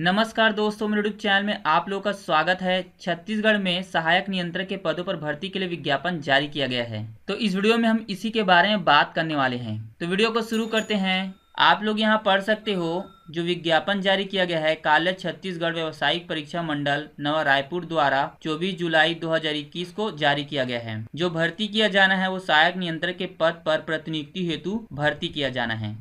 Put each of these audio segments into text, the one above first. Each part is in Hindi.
नमस्कार दोस्तों मेरे यूट्यूब चैनल में आप लोगों का स्वागत है छत्तीसगढ़ में सहायक नियंत्रक के पदों पर भर्ती के लिए विज्ञापन जारी किया गया है तो इस वीडियो में हम इसी के बारे में बात करने वाले हैं तो वीडियो को शुरू करते हैं आप लोग यहाँ पढ़ सकते हो जो विज्ञापन जारी किया गया है काले छत्तीसगढ़ व्यवसायिक परीक्षा मंडल नवा रायपुर द्वारा 24 जुलाई 2021 को जारी किया गया है जो भर्ती किया जाना है वो सहायक नियंत्रक के पद पर प्रतिनियुक्ति हेतु भर्ती किया जाना है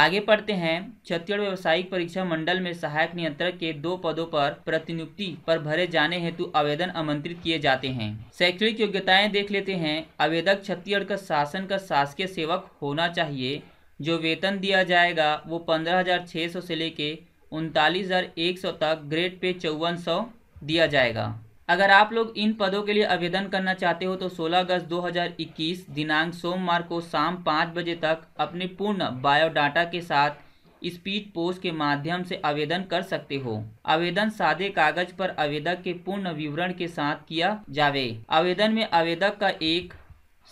आगे पढ़ते हैं छत्तीसगढ़ व्यावसायिक परीक्षा मंडल में सहायक नियंत्रक के दो पदों पर प्रतिनियुक्ति पर भरे जाने हेतु आवेदन आमंत्रित किए जाते हैं शैक्षणिक योग्यताएं देख लेते हैं आवेदक छत्तीसगढ़ का शासन का शासकीय सेवक होना चाहिए जो वेतन दिया जाएगा वो पंद्रह हज़ार छः सौ से लेके उनतालीस हज़ार एक सौ तक ग्रेड पे चौवन सौ दिया जाएगा अगर आप लोग इन पदों के लिए आवेदन करना चाहते हो तो 16 अगस्त 2021 दिनांक सोमवार को शाम पाँच बजे तक अपने पूर्ण बायोडाटा के साथ स्पीड पोस्ट के माध्यम से आवेदन कर सकते हो आवेदन सादे कागज पर आवेदक के पूर्ण विवरण के साथ किया जावे आवेदन में आवेदक का एक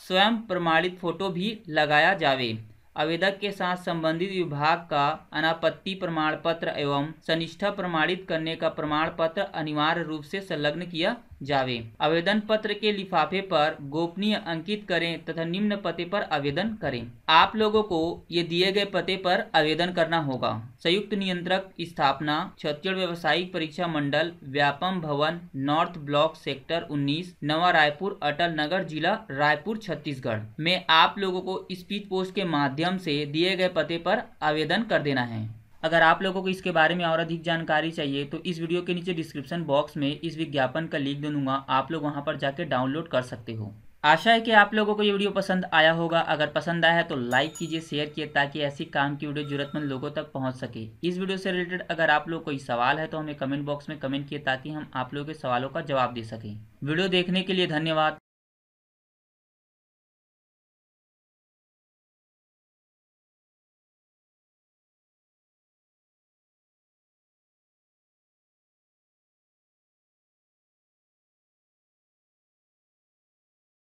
स्वयं प्रमाणित फोटो भी लगाया जावे आवेदक के साथ संबंधित विभाग का अनापत्ति प्रमाण पत्र एवं सनिष्ठा प्रमाणित करने का प्रमाण पत्र अनिवार्य रूप से संलग्न किया जावे आवेदन पत्र के लिफाफे पर गोपनीय अंकित करें तथा निम्न पते पर आवेदन करें आप लोगों को ये दिए गए पते पर आवेदन करना होगा संयुक्त नियंत्रक स्थापना छत्तीसगढ़ व्यवसायिक परीक्षा मंडल व्यापम भवन नॉर्थ ब्लॉक सेक्टर 19 नवा रायपुर अटल नगर जिला रायपुर छत्तीसगढ़ में आप लोगों को स्पीच पोस्ट के माध्यम से दिए गए पते पर आवेदन कर देना है अगर आप लोगों को इसके बारे में और अधिक जानकारी चाहिए तो इस वीडियो के नीचे डिस्क्रिप्शन बॉक्स में इस विज्ञापन का लिंक दे दूंगा आप लोग वहाँ पर जाके डाउनलोड कर सकते हो आशा है कि आप लोगों को ये वीडियो पसंद आया होगा अगर पसंद आया है तो लाइक कीजिए शेयर कीजिए ताकि ऐसी काम की वीडियो जरूरतमंद लोगों तक पहुंच सके इस वीडियो से रिलेटेड अगर आप लोग कोई सवाल है तो हमें कमेंट बॉक्स में कमेंट किए ताकि हम आप लोगों के सवालों का जवाब दे सकें वीडियो देखने के लिए धन्यवाद